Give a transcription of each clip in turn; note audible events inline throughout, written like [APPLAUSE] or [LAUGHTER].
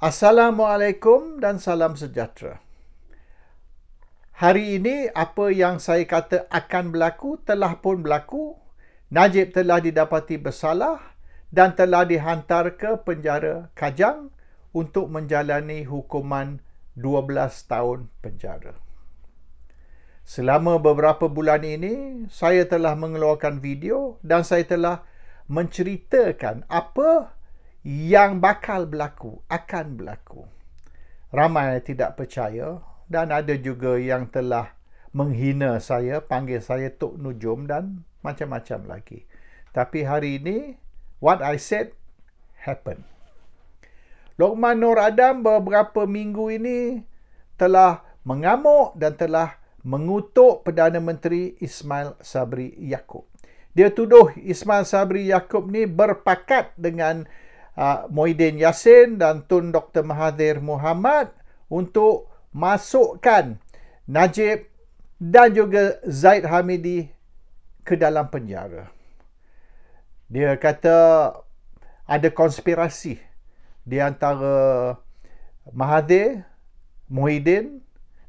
Assalamualaikum dan salam sejahtera. Hari ini apa yang saya kata akan berlaku telah pun berlaku. Najib telah didapati bersalah dan telah dihantar ke penjara Kajang untuk menjalani hukuman 12 tahun penjara. Selama beberapa bulan ini, saya telah mengeluarkan video dan saya telah menceritakan apa yang bakal berlaku, akan berlaku. Ramai tidak percaya dan ada juga yang telah menghina saya, panggil saya Tok Nujum dan macam-macam lagi. Tapi hari ini, what I said happened. Luqman Nur Adam beberapa minggu ini telah mengamuk dan telah mengutuk Perdana Menteri Ismail Sabri Yaakob. Dia tuduh Ismail Sabri Yaakob ni berpakat dengan uh, ah, Muhyiddin Yassin dan Tun Dr. Mahathir Muhammad untuk masukkan Najib dan juga Zaid Hamidi ke dalam penjara. Dia kata ada konspirasi di antara Mahathir, Muhyiddin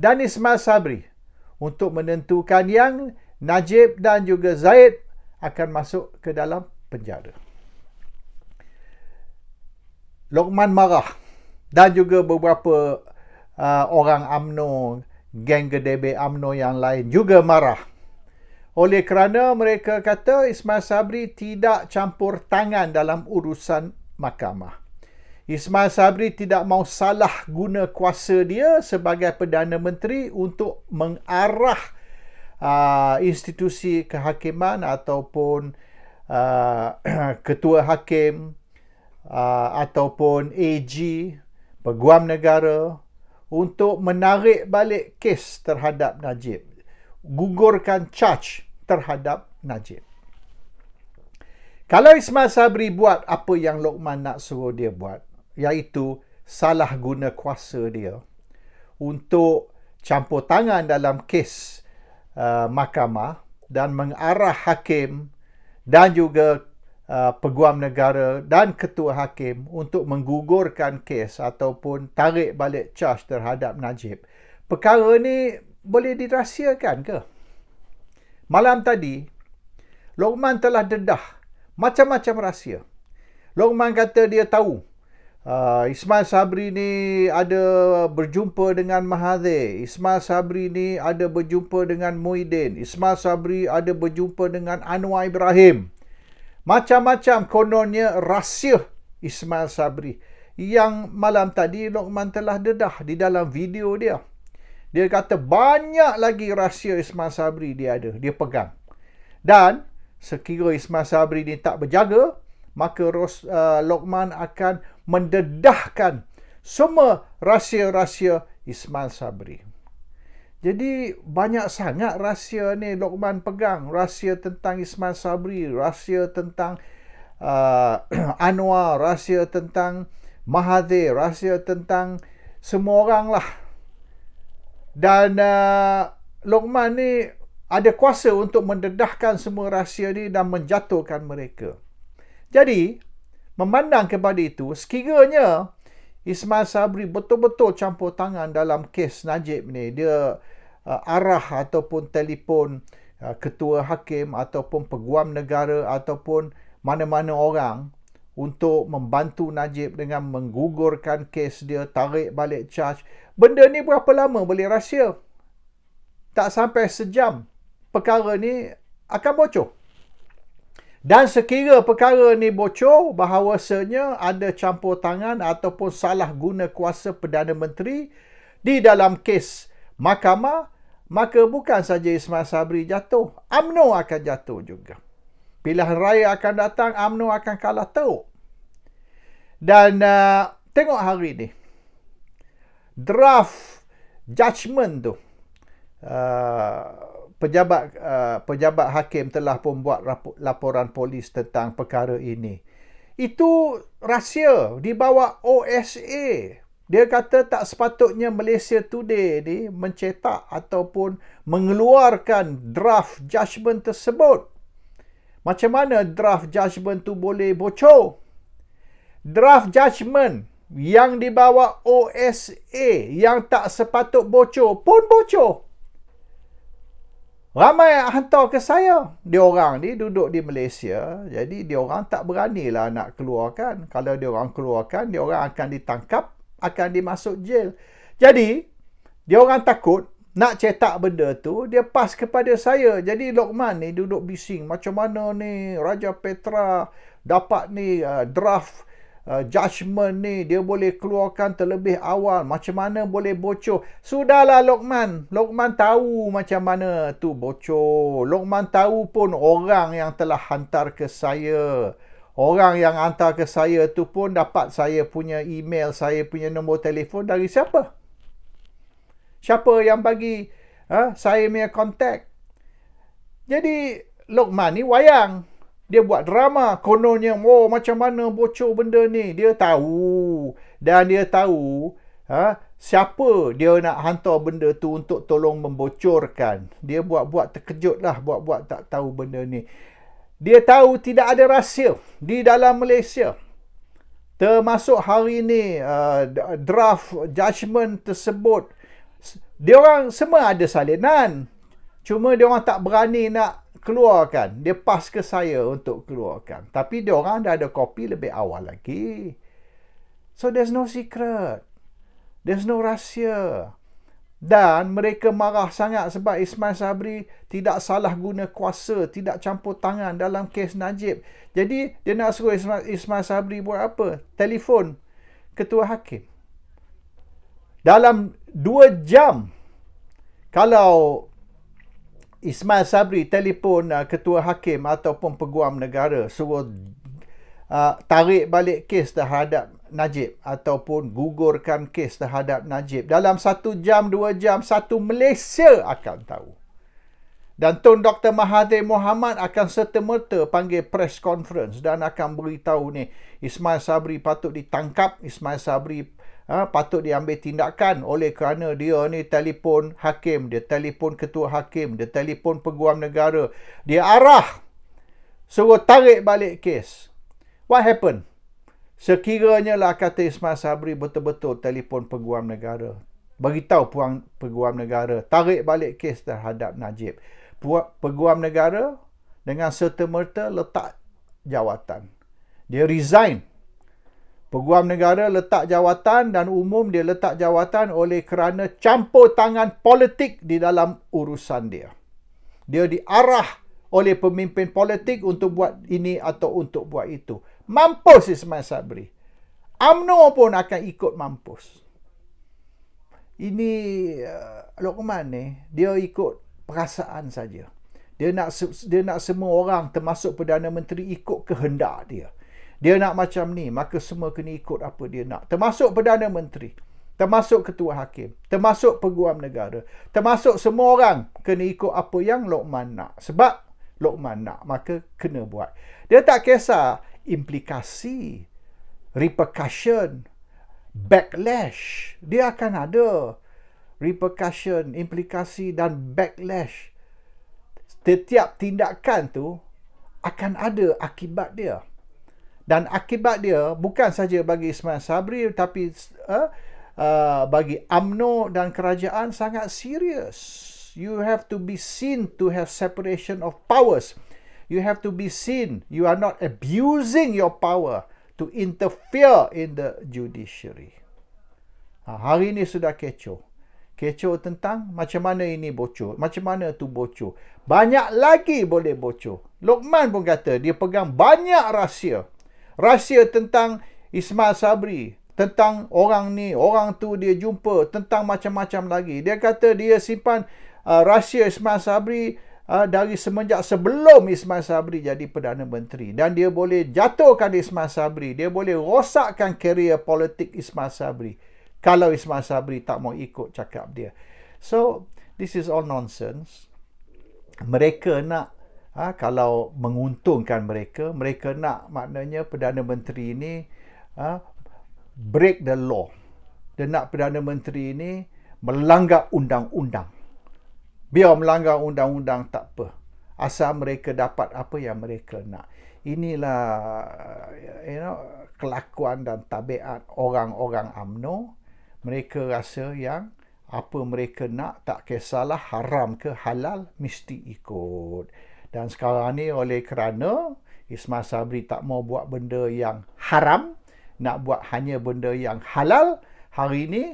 dan Ismail Sabri untuk menentukan yang Najib dan juga Zaid akan masuk ke dalam penjara. Lokman marah dan juga beberapa uh, orang AMNO, geng gedebe AMNO yang lain juga marah. Oleh kerana mereka kata Ismail Sabri tidak campur tangan dalam urusan mahkamah. Ismail Sabri tidak mau salah guna kuasa dia sebagai Perdana Menteri untuk mengarah uh, institusi kehakiman ataupun uh, [CLEARS THROAT] ketua hakim Ah, ataupun AG, peguam negara untuk menarik balik kes terhadap Najib. Gugurkan charge terhadap Najib. Kalau Ismail Sabri buat apa yang Lokman nak suruh dia buat, iaitu salah guna kuasa dia untuk campur tangan dalam kes uh, mahkamah dan mengarah hakim dan juga Uh, peguam negara dan ketua hakim untuk menggugurkan kes ataupun tarik balik charge terhadap Najib. Perkara ini boleh dirahsiakan ke? Malam tadi, Logman telah dedah macam-macam rahsia. Logman kata dia tahu uh, Ismail Sabri ni ada berjumpa dengan Mahathir. Ismail Sabri ni ada berjumpa dengan Muhyiddin. Ismail Sabri ada berjumpa dengan Anwar Ibrahim. Macam-macam kononnya rahsia Ismail Sabri yang malam tadi Lokman telah dedah di dalam video dia. Dia kata banyak lagi rahsia Ismail Sabri dia ada, dia pegang. Dan sekira Ismail Sabri ni tak berjaga, maka Ros, uh, Lokman akan mendedahkan semua rahsia-rahsia Ismail Sabri. Jadi banyak sangat rahsia ni Lokman pegang, rahsia tentang Ismail Sabri, rahsia tentang uh, [CLEARS THROAT] Anwar, rahsia tentang Mahathir, rahsia tentang semua orang lah. Dan uh, Lokman ni ada kuasa untuk mendedahkan semua rahsia ni dan menjatuhkan mereka. Jadi, memandang kepada itu, sekiranya Ismail Sabri betul-betul campur tangan dalam kes Najib ni. Dia uh, arah ataupun telefon uh, ketua hakim ataupun peguam negara ataupun mana-mana orang untuk membantu Najib dengan menggugurkan kes dia, tarik balik charge. Benda ni berapa lama boleh rahsia? Tak sampai sejam perkara ni akan bocor. Dan sekira perkara ini bocor bahawasanya ada campur tangan ataupun salah guna kuasa Perdana Menteri di dalam kes mahkamah, maka bukan saja Ismail Sabri jatuh, UMNO akan jatuh juga. Pilihan raya akan datang, UMNO akan kalah teruk. Dan uh, tengok hari ini, draft judgement tu, uh, pejabat uh, pejabat hakim telah pun buat laporan polis tentang perkara ini. Itu rahsia di bawah OSA. Dia kata tak sepatutnya Malaysia Today ni mencetak ataupun mengeluarkan draft judgement tersebut. Macam mana draft judgement tu boleh bocor? Draft judgement yang dibawa OSA yang tak sepatut bocor pun bocor. Ramai yang hantar ke saya. Dia orang ni duduk di Malaysia. Jadi dia orang tak beranilah nak keluarkan. Kalau dia orang keluarkan, dia orang akan ditangkap. Akan dimasuk jail. Jadi, dia orang takut nak cetak benda tu. Dia pas kepada saya. Jadi Lokman ni duduk bising. Macam mana ni Raja Petra dapat ni uh, draft Uh, judgement ni dia boleh keluarkan terlebih awal macam mana boleh bocor sudahlah Lokman Lokman tahu macam mana tu bocor Lokman tahu pun orang yang telah hantar ke saya orang yang hantar ke saya tu pun dapat saya punya email saya punya nombor telefon dari siapa siapa yang bagi ha, saya punya contact jadi Lokman ni wayang dia buat drama kononnya oh macam mana bocor benda ni. Dia tahu dan dia tahu ha siapa dia nak hantar benda tu untuk tolong membocorkan. Dia buat-buat terkejut lah, buat-buat tak tahu benda ni. Dia tahu tidak ada rahsia di dalam Malaysia. Termasuk hari ni uh, draft judgement tersebut dia orang semua ada salinan Cuma dia orang tak berani nak keluarkan. Dia pas ke saya untuk keluarkan. Tapi dia orang dah ada kopi lebih awal lagi. So there's no secret. There's no rahsia. Dan mereka marah sangat sebab Ismail Sabri tidak salah guna kuasa, tidak campur tangan dalam kes Najib. Jadi dia nak suruh Ismail, Ismail Sabri buat apa? Telefon ketua hakim. Dalam dua jam, kalau Ismail Sabri telefon uh, ketua hakim ataupun peguam negara suruh uh, tarik balik kes terhadap Najib ataupun gugurkan kes terhadap Najib. Dalam satu jam, dua jam, satu Malaysia akan tahu. Dan Tun Dr. Mahathir Mohamad akan serta-merta panggil press conference dan akan beritahu ni Ismail Sabri patut ditangkap, Ismail Sabri ha, patut diambil tindakan oleh kerana dia ni telefon hakim, dia telefon ketua hakim, dia telefon peguam negara. Dia arah suruh tarik balik kes. What happened? Sekiranya lah kata Ismail Sabri betul-betul telefon peguam negara. Beritahu puang peguam negara. Tarik balik kes terhadap Najib. Peguam negara dengan serta-merta letak jawatan. Dia resign Peguam negara letak jawatan dan umum dia letak jawatan oleh kerana campur tangan politik di dalam urusan dia. Dia diarah oleh pemimpin politik untuk buat ini atau untuk buat itu. Mampus Ismail Sabri. UMNO pun akan ikut mampus. Ini uh, Lokman ni, dia ikut perasaan saja. Dia nak dia nak semua orang termasuk Perdana Menteri ikut kehendak dia. Dia nak macam ni, maka semua kena ikut apa dia nak. Termasuk Perdana Menteri, termasuk Ketua Hakim, termasuk Peguam Negara, termasuk semua orang kena ikut apa yang Lokman nak. Sebab Lokman nak, maka kena buat. Dia tak kisah implikasi, repercussion, backlash. Dia akan ada repercussion, implikasi dan backlash. Setiap tindakan tu akan ada akibat dia dan akibat dia bukan saja bagi Ismail Sabri tapi uh, uh, bagi UMNO dan kerajaan sangat serius you have to be seen to have separation of powers you have to be seen you are not abusing your power to interfere in the judiciary ha, hari ini sudah kecoh kecoh tentang macam mana ini bocor macam mana tu bocor banyak lagi boleh bocor Lokman pun kata dia pegang banyak rahsia rahsia tentang Ismail Sabri tentang orang ni orang tu dia jumpa tentang macam-macam lagi dia kata dia simpan uh, rahsia Ismail Sabri uh, dari semenjak sebelum Ismail Sabri jadi perdana menteri dan dia boleh jatuhkan Ismail Sabri dia boleh rosakkan kerjaya politik Ismail Sabri kalau Ismail Sabri tak mau ikut cakap dia so this is all nonsense mereka nak ha, kalau menguntungkan mereka, mereka nak maknanya Perdana Menteri ini ha, break the law. Dia nak Perdana Menteri ini melanggar undang-undang. Biar melanggar undang-undang tak apa. Asal mereka dapat apa yang mereka nak. Inilah you know, kelakuan dan tabiat orang-orang UMNO. Mereka rasa yang apa mereka nak tak kisahlah haram ke halal mesti ikut. Dan sekarang ni oleh kerana Ismail Sabri tak mau buat benda yang haram, nak buat hanya benda yang halal, hari ini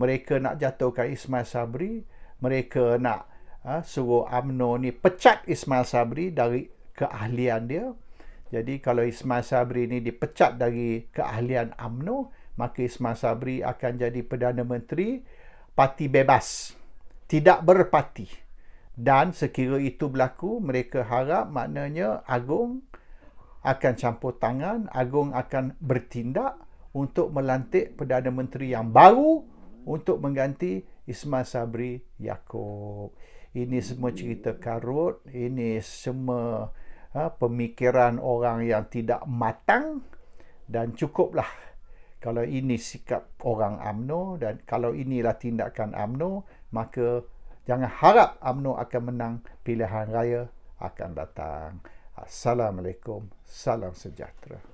mereka nak jatuhkan Ismail Sabri, mereka nak uh, suruh UMNO ni pecat Ismail Sabri dari keahlian dia. Jadi kalau Ismail Sabri ni dipecat dari keahlian UMNO, maka Ismail Sabri akan jadi Perdana Menteri parti bebas. Tidak berparti dan sekira itu berlaku mereka harap maknanya agung akan campur tangan agung akan bertindak untuk melantik perdana menteri yang baru untuk mengganti Ismail Sabri Yaakob ini semua cerita karut ini semua ha, pemikiran orang yang tidak matang dan cukuplah kalau ini sikap orang AMNO dan kalau inilah tindakan AMNO maka Jangan harap UMNO akan menang pilihan raya akan datang. Assalamualaikum, salam sejahtera.